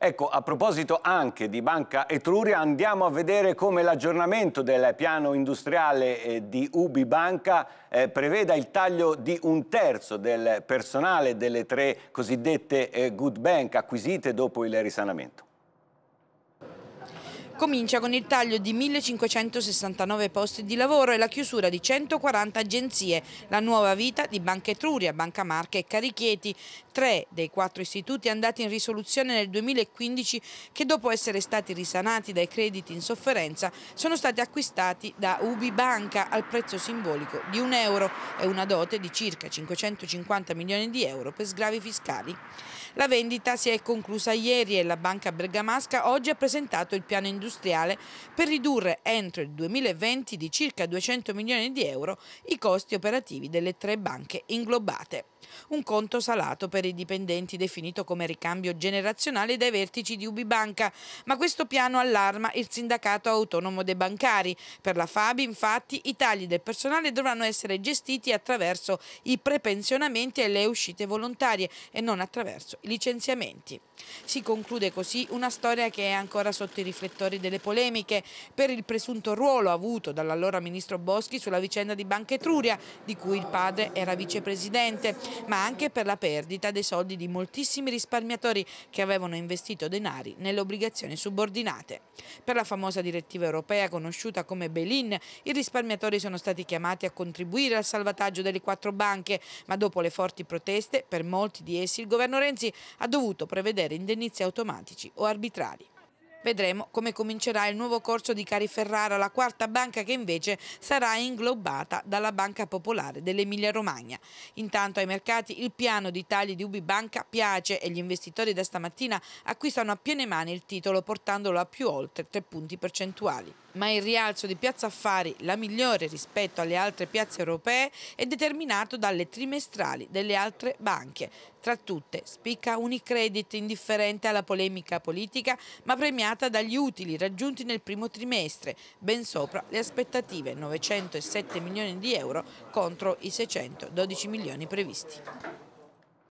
Ecco, a proposito anche di Banca Etruria, andiamo a vedere come l'aggiornamento del piano industriale eh, di Ubi Banca eh, preveda il taglio di un terzo del personale delle tre cosiddette eh, good bank acquisite dopo il risanamento comincia con il taglio di 1569 posti di lavoro e la chiusura di 140 agenzie, la nuova vita di Banca Etruria, Banca Marche e Carichieti, tre dei quattro istituti andati in risoluzione nel 2015 che dopo essere stati risanati dai crediti in sofferenza sono stati acquistati da Ubi Banca al prezzo simbolico di un euro e una dote di circa 550 milioni di euro per sgravi fiscali. La vendita si è conclusa ieri e la Banca Bergamasca oggi ha presentato il piano industriale industriale per ridurre entro il 2020 di circa 200 milioni di euro i costi operativi delle tre banche inglobate. Un conto salato per i dipendenti definito come ricambio generazionale dai vertici di Ubibanca, ma questo piano allarma il sindacato autonomo dei bancari. Per la Fabi infatti i tagli del personale dovranno essere gestiti attraverso i prepensionamenti e le uscite volontarie e non attraverso i licenziamenti. Si conclude così una storia che è ancora sotto i riflettori fuori delle polemiche per il presunto ruolo avuto dall'allora ministro Boschi sulla vicenda di Banca Etruria, di cui il padre era vicepresidente, ma anche per la perdita dei soldi di moltissimi risparmiatori che avevano investito denari nelle obbligazioni subordinate. Per la famosa direttiva europea conosciuta come Belin, i risparmiatori sono stati chiamati a contribuire al salvataggio delle quattro banche, ma dopo le forti proteste, per molti di essi il governo Renzi ha dovuto prevedere indennizi automatici o arbitrari. Vedremo come comincerà il nuovo corso di Cari Ferrara, la quarta banca che invece sarà inglobata dalla Banca Popolare dell'Emilia Romagna. Intanto ai mercati il piano di tagli di Ubibanca piace e gli investitori da stamattina acquistano a piene mani il titolo portandolo a più oltre 3 punti percentuali ma il rialzo di Piazza Affari, la migliore rispetto alle altre piazze europee, è determinato dalle trimestrali delle altre banche. Tra tutte spicca Unicredit indifferente alla polemica politica, ma premiata dagli utili raggiunti nel primo trimestre, ben sopra le aspettative 907 milioni di euro contro i 612 milioni previsti.